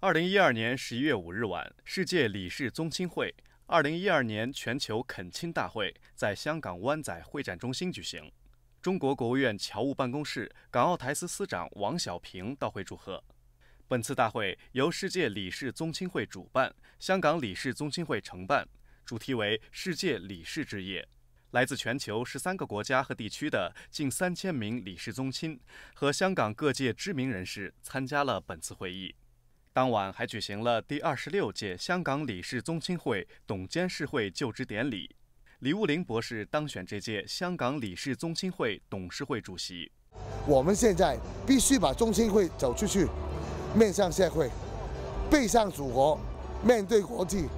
二零一二年十一月五日晚，世界李氏宗亲会二零一二年全球恳亲大会在香港湾仔会展中心举行。中国国务院侨务办公室港澳台司司长王小平到会祝贺。本次大会由世界李氏宗亲会主办，香港李氏宗亲会承办，主题为“世界李氏之夜”。来自全球十三个国家和地区的近三千名李氏宗亲和香港各界知名人士参加了本次会议。当晚还举行了第二十六届香港理事宗亲会董监事会就职典礼，李务林博士当选这届香港理事宗亲会董事会主席。我们现在必须把中心会走出去，面向社会，背向祖国，面对国际。